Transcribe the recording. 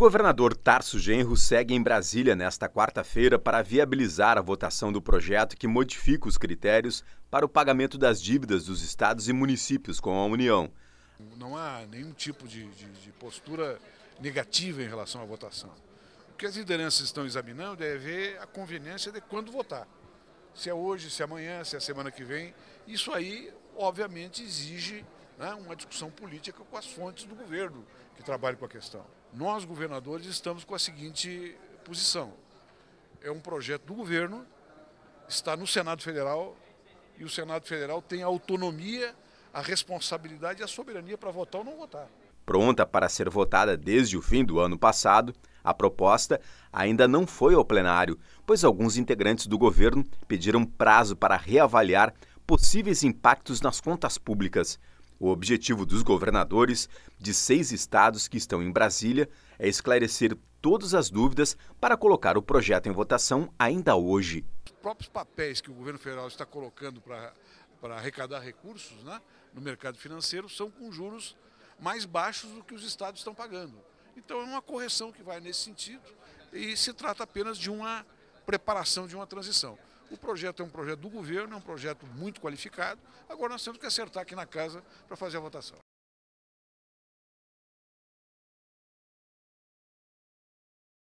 governador Tarso Genro segue em Brasília nesta quarta-feira para viabilizar a votação do projeto que modifica os critérios para o pagamento das dívidas dos estados e municípios com a União. Não há nenhum tipo de, de, de postura negativa em relação à votação. O que as lideranças estão examinando é ver a conveniência de quando votar. Se é hoje, se é amanhã, se é semana que vem. Isso aí, obviamente, exige né, uma discussão política com as fontes do governo que trabalham com a questão. Nós, governadores, estamos com a seguinte posição. É um projeto do governo, está no Senado Federal e o Senado Federal tem a autonomia, a responsabilidade e a soberania para votar ou não votar. Pronta para ser votada desde o fim do ano passado, a proposta ainda não foi ao plenário, pois alguns integrantes do governo pediram prazo para reavaliar possíveis impactos nas contas públicas. O objetivo dos governadores de seis estados que estão em Brasília é esclarecer todas as dúvidas para colocar o projeto em votação ainda hoje. Os próprios papéis que o governo federal está colocando para, para arrecadar recursos né, no mercado financeiro são com juros mais baixos do que os estados estão pagando. Então é uma correção que vai nesse sentido e se trata apenas de uma preparação de uma transição. O projeto é um projeto do governo, é um projeto muito qualificado. Agora nós temos que acertar aqui na casa para fazer a votação.